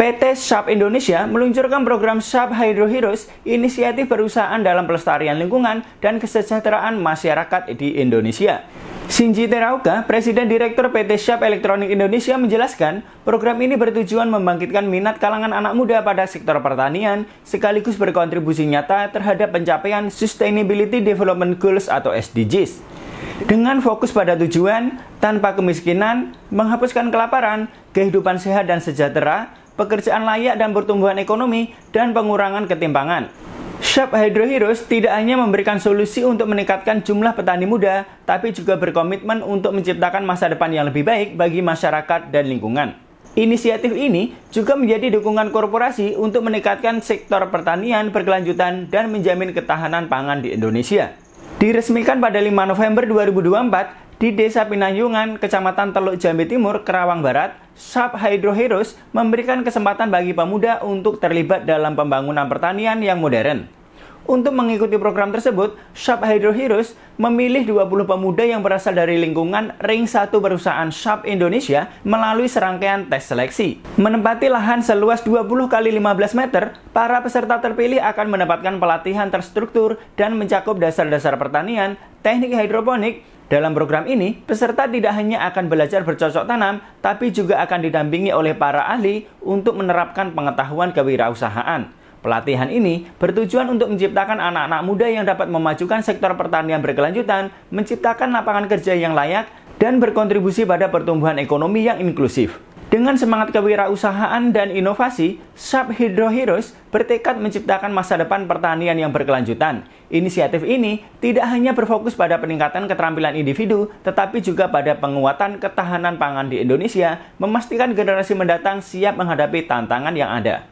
PT Sharp Indonesia meluncurkan program Sharp Hydro Heroes, inisiatif perusahaan dalam pelestarian lingkungan dan kesejahteraan masyarakat di Indonesia. Shinji Terauka, Presiden Direktur PT Sharp Elektronik Indonesia menjelaskan, program ini bertujuan membangkitkan minat kalangan anak muda pada sektor pertanian, sekaligus berkontribusi nyata terhadap pencapaian Sustainability Development Goals atau SDGs. Dengan fokus pada tujuan, tanpa kemiskinan, menghapuskan kelaparan, kehidupan sehat dan sejahtera, pekerjaan layak dan pertumbuhan ekonomi, dan pengurangan ketimpangan. Shop Hydro Heroes tidak hanya memberikan solusi untuk meningkatkan jumlah petani muda, tapi juga berkomitmen untuk menciptakan masa depan yang lebih baik bagi masyarakat dan lingkungan. Inisiatif ini juga menjadi dukungan korporasi untuk meningkatkan sektor pertanian berkelanjutan dan menjamin ketahanan pangan di Indonesia. Diresmikan pada 5 November 2024 di Desa Pinayungan, Kecamatan Teluk Jambi Timur, Kerawang Barat, Sub Hydro Heroes memberikan kesempatan bagi pemuda untuk terlibat dalam pembangunan pertanian yang modern. Untuk mengikuti program tersebut, Sharp Hydro Heroes memilih 20 pemuda yang berasal dari lingkungan ring 1 perusahaan Sharp Indonesia melalui serangkaian tes seleksi. Menempati lahan seluas 20 x 15 meter, para peserta terpilih akan mendapatkan pelatihan terstruktur dan mencakup dasar-dasar pertanian, teknik hidroponik, dalam program ini, peserta tidak hanya akan belajar bercocok tanam, tapi juga akan didampingi oleh para ahli untuk menerapkan pengetahuan kewirausahaan. Pelatihan ini bertujuan untuk menciptakan anak-anak muda yang dapat memajukan sektor pertanian berkelanjutan, menciptakan lapangan kerja yang layak, dan berkontribusi pada pertumbuhan ekonomi yang inklusif. Dengan semangat kewirausahaan dan inovasi, Sub Hydro Heroes bertekad menciptakan masa depan pertanian yang berkelanjutan. Inisiatif ini tidak hanya berfokus pada peningkatan keterampilan individu, tetapi juga pada penguatan ketahanan pangan di Indonesia, memastikan generasi mendatang siap menghadapi tantangan yang ada.